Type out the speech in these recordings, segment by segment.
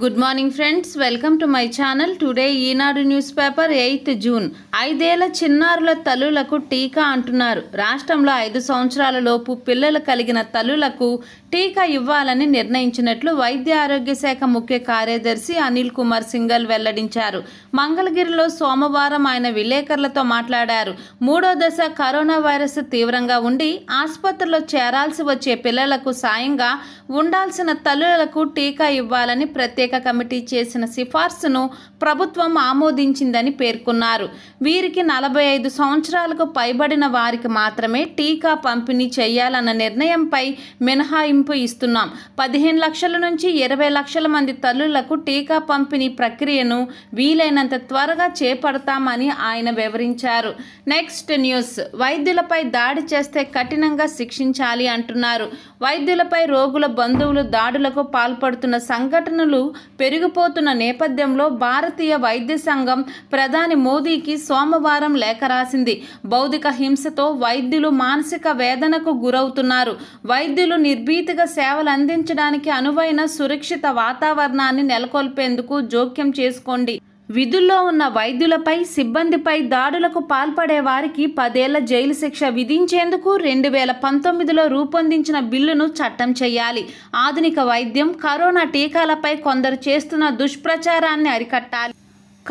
good morning friends welcome to my channel today Eenadu news paper eighth June ఐదేళ్ల చిన్నారుల తల్లులకు టీకా అంటున్నారు రాష్ట్రంలో ఐదు సంవత్సరాల లోపు పిల్లలు కలిగిన తల్లులకు టీకా ఇవ్వాలని నిర్ణయించినట్లు వైద్య ఆరోగ్య శాఖ ముఖ్య కార్యదర్శి అనిల్ కుమార్ సింగల్ వెల్లడించారు మంగళగిరిలో సోమవారం ఆయన విలేకరులతో మాట్లాడారు మూడో దశ కరోనా వైరస్ తీవ్రంగా ఉండి ఆసుపత్రిలో చేరాల్సి వచ్చే పిల్లలకు సాయంగా ఉండాల్సిన తల్లులకు టీకా ఇవ్వాలని ప్రతి ప్రత్యేక కమిటీ చేసిన సిఫార్సును ప్రభుత్వం ఆమోదించిందని పేర్కొన్నారు వీరికి నలభై ఐదు సంవత్సరాలకు పైబడిన వారికి మాత్రమే టీకా పంపిణీ చేయాలన్న నిర్ణయంపై మినహాయింపు ఇస్తున్నాం పదిహేను లక్షల నుంచి ఇరవై లక్షల మంది తల్లులకు టీకా పంపిణీ ప్రక్రియను వీలైనంత త్వరగా చేపడతామని ఆయన వివరించారు నెక్స్ట్ న్యూస్ వైద్యులపై దాడి చేస్తే కఠినంగా శిక్షించాలి అంటున్నారు వైద్యులపై రోగుల బంధువులు దాడులకు పాల్పడుతున్న సంఘటనలు పెరిగిపోతున్న నేపథ్యంలో భారతీయ వైద్య సంఘం ప్రధాని మోదీకి సోమవారం లేఖ రాసింది భౌతిక హింసతో వైద్యులు మానసిక వేదనకు గురవుతున్నారు వైద్యులు నిర్భీతిగా సేవలు అందించడానికి అనువైన సురక్షిత వాతావరణాన్ని నెలకొల్పేందుకు జోక్యం చేసుకోండి విధుల్లో ఉన్న వైద్యులపై సిబ్బందిపై దాడులకు పాల్పడే వారికి పదేళ్ల జైలు శిక్ష విధించేందుకు రెండు వేల పంతొమ్మిదిలో రూపొందించిన బిల్లును చట్టం చేయాలి ఆధునిక వైద్యం కరోనా టీకాలపై కొందరు చేస్తున్న దుష్ప్రచారాన్ని అరికట్టాలి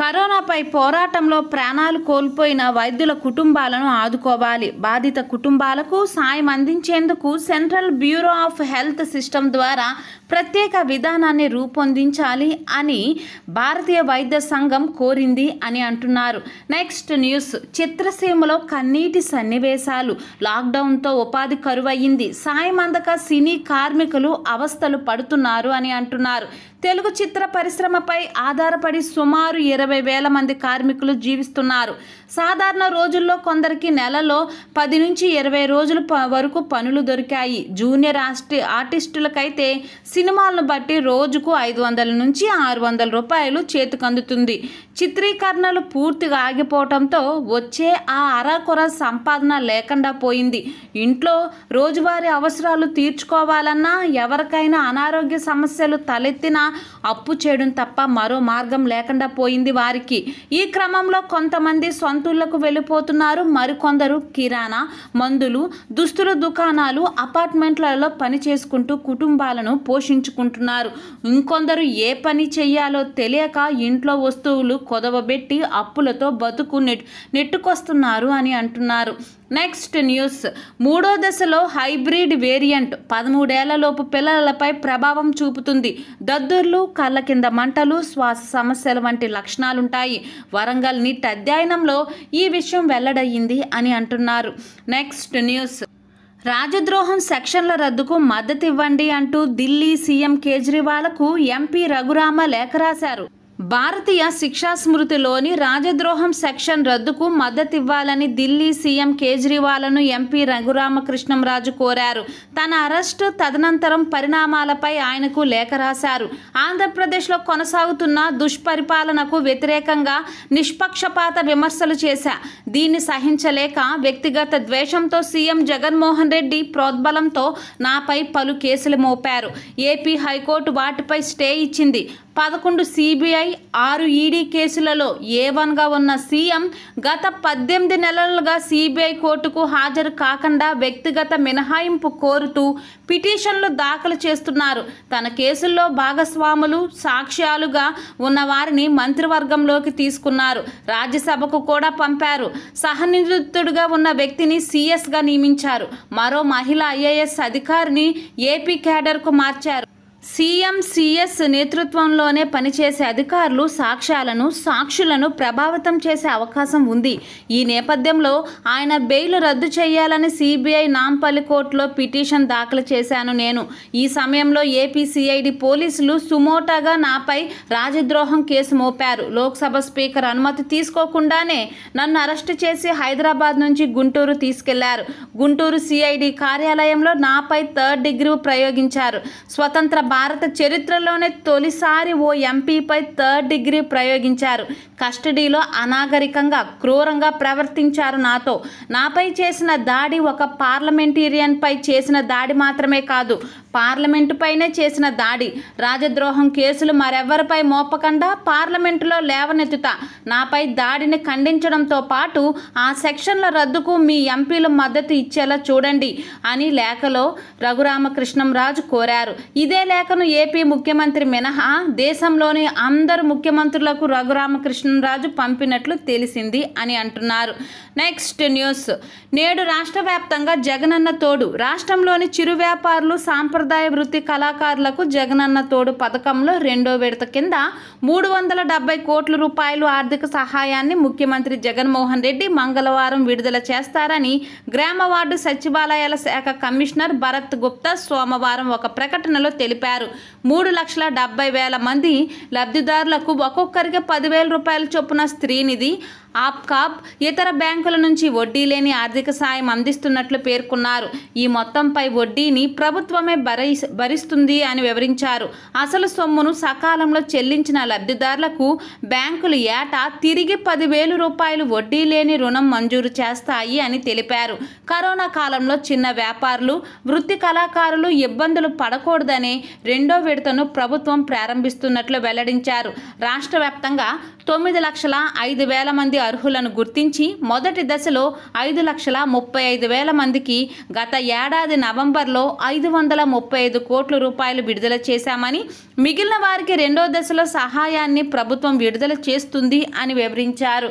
కరోనాపై పోరాటంలో ప్రాణాలు కోల్పోయిన వైద్యుల కుటుంబాలను ఆదుకోవాలి బాధిత కుటుంబాలకు సాయం అందించేందుకు central bureau of health system ద్వారా ప్రత్యేక విధానాన్ని రూపొందించాలి అని భారతీయ వైద్య సంఘం కోరింది అని అంటున్నారు నెక్స్ట్ న్యూస్ చిత్రసీమలో కన్నీటి సన్నివేశాలు లాక్డౌన్తో ఉపాధి కరువయ్యింది సాయం అందక సినీ కార్మికులు అవస్థలు పడుతున్నారు అని అంటున్నారు తెలుగు చిత్ర పరిశ్రమపై ఆధారపడి సుమారు ఇరవై వేల మంది కార్మికులు జీవిస్తున్నారు సాధారణ రోజుల్లో కొందరికి నెలలో పది నుంచి ఇరవై రోజుల వరకు పనులు దొరికాయి జూనియర్ ఆస్టి ఆర్టిస్టులకైతే సినిమాలను బట్టి రోజుకు ఐదు వందల నుంచి ఆరు వందల రూపాయలు చేతికందుతుంది చిత్రీకరణలు పూర్తిగా ఆగిపోవడంతో వచ్చే ఆ అరాకొర సంపాదన లేకుండా పోయింది ఇంట్లో రోజువారీ అవసరాలు తీర్చుకోవాలన్నా ఎవరికైనా అనారోగ్య సమస్యలు తలెత్తినా అప్పు చేయడం తప్ప మరో మార్గం లేకుండా పోయింది వారికి ఈ క్రమంలో కొంతమంది సొంతులకు వెళ్ళిపోతున్నారు మరికొందరు కిరాణా మందులు దుస్తుల దుకాణాలు అపార్ట్మెంట్లలో పని చేసుకుంటూ కుటుంబాలను పోషించుకుంటున్నారు ఇంకొందరు ఏ పని చేయాలో తెలియక ఇంట్లో వస్తువులు కొదవబెట్టి అప్పులతో బతుకు నెట్ నెట్టుకొస్తున్నారు అని అంటున్నారు నెక్స్ట్ న్యూస్ మూడో దశలో హైబ్రిడ్ వేరియంట్ పదమూడేళ్లలోపు పిల్లలపై ప్రభావం చూపుతుంది దద్దుర్లు కళ్ళ కింద మంటలు శ్వాస సమస్యలు వంటి లక్షణాలుంటాయి వరంగల్ నిట్ అధ్యయనంలో ఈ విషయం వెల్లడయ్యింది అని అంటున్నారు నెక్స్ట్ న్యూస్ రాజద్రోహం సెక్షన్ల రద్దుకు మద్దతివ్వండి అంటూ ఢిల్లీ సీఎం కేజ్రీవాల్కు ఎంపీ రఘురామ లేఖ రాశారు భారతీయ శిక్షా స్మృతిలోని రాజద్రోహం సెక్షన్ రద్దుకు మద్దతివ్వాలని ఢిల్లీ సీఎం కేజ్రీవాల్ను ఎంపీ రఘురామకృష్ణంరాజు కోరారు తన అరెస్టు తదనంతరం పరిణామాలపై ఆయనకు లేఖ రాశారు ఆంధ్రప్రదేశ్లో కొనసాగుతున్న దుష్పరిపాలనకు వ్యతిరేకంగా నిష్పక్షపాత విమర్శలు చేశా దీన్ని సహించలేక వ్యక్తిగత ద్వేషంతో సీఎం జగన్మోహన్ రెడ్డి ప్రోద్బలంతో నాపై పలు కేసులు మోపారు ఏపీ హైకోర్టు వాటిపై స్టే ఇచ్చింది పదకొండు సిబిఐ ఆరు ఈడీ కేసులలో ఏ వన్గా ఉన్న సీఎం గత పద్దెనిమిది నెలలుగా సిబిఐ కోర్టుకు హాజరు కాకుండా వ్యక్తిగత మినహాయింపు కోరుతూ పిటిషన్లు దాఖలు చేస్తున్నారు తన కేసుల్లో భాగస్వాములు సాక్ష్యాలుగా ఉన్నవారిని మంత్రివర్గంలోకి తీసుకున్నారు రాజ్యసభకు కూడా పంపారు సహనివృత్తుడుగా ఉన్న వ్యక్తిని సీఎస్గా నియమించారు మరో మహిళ ఐఏఎస్ అధికారిని ఏపీ క్యాడర్కు మార్చారు సీఎం సిఎస్ నేతృత్వంలోనే పనిచేసే అధికారులు సాక్ష్యాలను సాక్షులను ప్రభావితం చేసే అవకాశం ఉంది ఈ నేపథ్యంలో ఆయన బెయిల్ రద్దు చేయాలని సిబిఐ నాంపల్లి కోర్టులో పిటిషన్ దాఖలు చేశాను నేను ఈ సమయంలో ఏపీసీఐడి పోలీసులు సుమోటాగా నాపై రాజద్రోహం కేసు మోపారు లోక్సభ స్పీకర్ అనుమతి తీసుకోకుండానే నన్ను అరెస్టు చేసి హైదరాబాద్ నుంచి గుంటూరు తీసుకెళ్లారు గుంటూరు సిఐడి కార్యాలయంలో నాపై థర్డ్ డిగ్రీ ప్రయోగించారు స్వతంత్ర భారత చరిత్రలోనే తొలిసారి ఓ ఎంపీపై థర్డ్ డిగ్రీ ప్రయోగించారు కస్టడీలో అనాగరికంగా క్రూరంగా ప్రవర్తించారు నాతో నాపై చేసిన దాడి ఒక పార్లమెంటేరియన్పై చేసిన దాడి మాత్రమే కాదు పార్లమెంటుపైనే చేసిన దాడి రాజద్రోహం కేసులు మరెవరిపై మోపకుండా పార్లమెంటులో లేవనెత్తుత నాపై దాడిని ఖండించడంతో పాటు ఆ సెక్షన్ల రద్దుకు మీ ఎంపీలు మద్దతు ఇచ్చేలా చూడండి అని లేఖలో రఘురామకృష్ణంరాజు కోరారు ఇదే లేఖను ఏపీ ముఖ్యమంత్రి మినహా దేశంలోని అందరు ముఖ్యమంత్రులకు రఘురామకృష్ణ కృష్ణరాజు పంపినట్లు తెలిసింది అని అంటున్నారు నెక్స్ట్ న్యూస్ నేడు రాష్ట్ర వ్యాప్తంగా జగనన్న తోడు రాష్ట్రంలోని చిరు వ్యాపారులు సాంప్రదాయ వృత్తి కళాకారులకు జగనన్న తోడు పథకంలో రెండో విడత కింద మూడు వందల డెబ్బై కోట్ల రూపాయలు ఆర్థిక సహాయాన్ని ముఖ్యమంత్రి జగన్మోహన్ రెడ్డి మంగళవారం విడుదల చేస్తారని గ్రామ వార్డు సచివాలయాల శాఖ కమిషనర్ భరత్ గుప్తా సోమవారం ఒక ప్రకటనలో తెలిపారు మూడు లక్షల డెబ్బై వేల మంది లబ్ధిదారులకు ఒక్కొక్కరికి పదివేల రూపాయల చొప్పున స్త్రీనిది ఆప్కాప్ ఇతర బ్యాంకుల నుంచి వడ్డీ లేని ఆర్థిక సాయం అందిస్తున్నట్లు పేర్కొన్నారు ఈ మొత్తంపై వడ్డీని ప్రభుత్వమే భరి భరిస్తుంది అని వివరించారు అసలు సొమ్మును సకాలంలో చెల్లించిన లబ్ధిదారులకు బ్యాంకులు ఏటా తిరిగి పదివేలు రూపాయలు వడ్డీ లేని రుణం మంజూరు చేస్తాయి అని తెలిపారు కరోనా కాలంలో చిన్న వ్యాపారులు వృత్తి కళాకారులు ఇబ్బందులు పడకూడదనే రెండో విడతను ప్రభుత్వం ప్రారంభిస్తున్నట్లు వెల్లడించారు రాష్ట్ర వ్యాప్తంగా తొమ్మిది లక్షల ఐదు వేల మంది అర్హులను గుర్తించి మొదటి దశలో ఐదు లక్షల ముప్పై ఐదు వేల మందికి గత ఏడాది నవంబర్లో ఐదు వందల ముప్పై ఐదు కోట్ల రూపాయలు విడుదల చేశామని మిగిలిన వారికి రెండో దశలో సహాయాన్ని ప్రభుత్వం విడుదల చేస్తుంది అని వివరించారు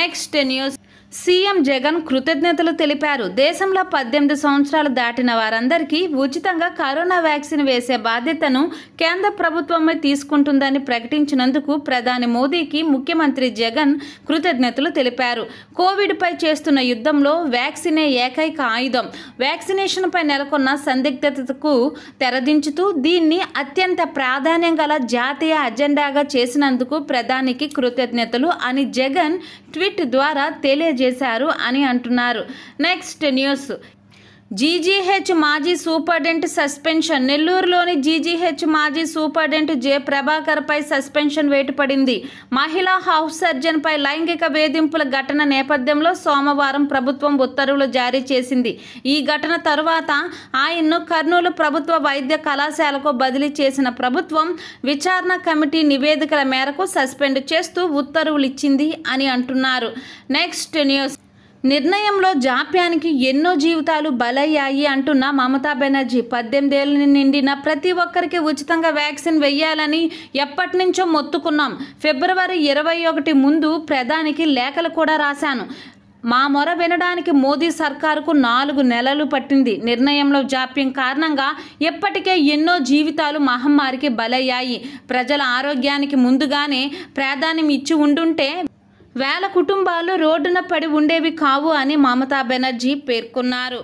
నెక్స్ట్ న్యూస్ సీఎం జగన్ కృతజ్ఞతలు తెలిపారు దేశంలో పద్దెనిమిది సంవత్సరాలు దాటిన వారందరికీ ఉచితంగా కరోనా వ్యాక్సిన్ వేసే బాధ్యతను కేంద్ర ప్రభుత్వమే తీసుకుంటుందని ప్రకటించినందుకు ప్రధాని మోదీకి ముఖ్యమంత్రి జగన్ కృతజ్ఞతలు తెలిపారు కోవిడ్పై చేస్తున్న యుద్ధంలో వ్యాక్సినే ఏకైక ఆయుధం వ్యాక్సినేషన్పై నెలకొన్న సందిగ్ధతకు తెరదించుతూ దీన్ని అత్యంత ప్రాధాన్యం గల జాతీయ అజెండాగా చేసినందుకు ప్రధానికి కృతజ్ఞతలు అని జగన్ ట్వీట్ ద్వారా తెలియజేశారు చేశారు అని అంటున్నారు నెక్స్ట్ న్యూస్ జీజీహెచ్ మాజీ సూపర్డెంట్ సస్పెన్షన్ నెల్లూరులోని జీజీహెచ్ మాజీ సూపర్డెంట్ జె పై సస్పెన్షన్ వేటుపడింది మహిళా హౌస్ సర్జన్పై లైంగిక వేధింపుల ఘటన నేపథ్యంలో సోమవారం ప్రభుత్వం ఉత్తర్వులు జారీ చేసింది ఈ ఘటన తరువాత ఆయన్ను కర్నూలు ప్రభుత్వ వైద్య కళాశాలకు బదిలీ చేసిన ప్రభుత్వం విచారణ కమిటీ నివేదికల మేరకు సస్పెండ్ చేస్తూ ఉత్తర్వులు ఇచ్చింది అని అంటున్నారు నెక్స్ట్ న్యూస్ నిర్ణయంలో జాప్యానికి ఎన్నో జీవితాలు బలయ్యాయి అంటున్న మమతా బెనర్జీ పద్దెనిమిదేళ్ళు నిండిన ప్రతి ఒక్కరికి ఉచితంగా వ్యాక్సిన్ వేయాలని ఎప్పటి నుంచో మొత్తుకున్నాం ఫిబ్రవరి ఇరవై ఒకటి ముందు ప్రధానికి లేఖలు కూడా రాశాను మా మొర వినడానికి మోదీ సర్కారుకు నాలుగు నెలలు పట్టింది నిర్ణయంలో జాప్యం కారణంగా ఎప్పటికే ఎన్నో జీవితాలు మహమ్మారికి బలయ్యాయి ప్రజల ఆరోగ్యానికి ముందుగానే ప్రాధాన్యం ఇచ్చి ఉండుంటే వేల కుటుంబాలు రోడ్డున పడి ఉండేవి కావు అని మమతా బెనర్జీ పేర్కొన్నారు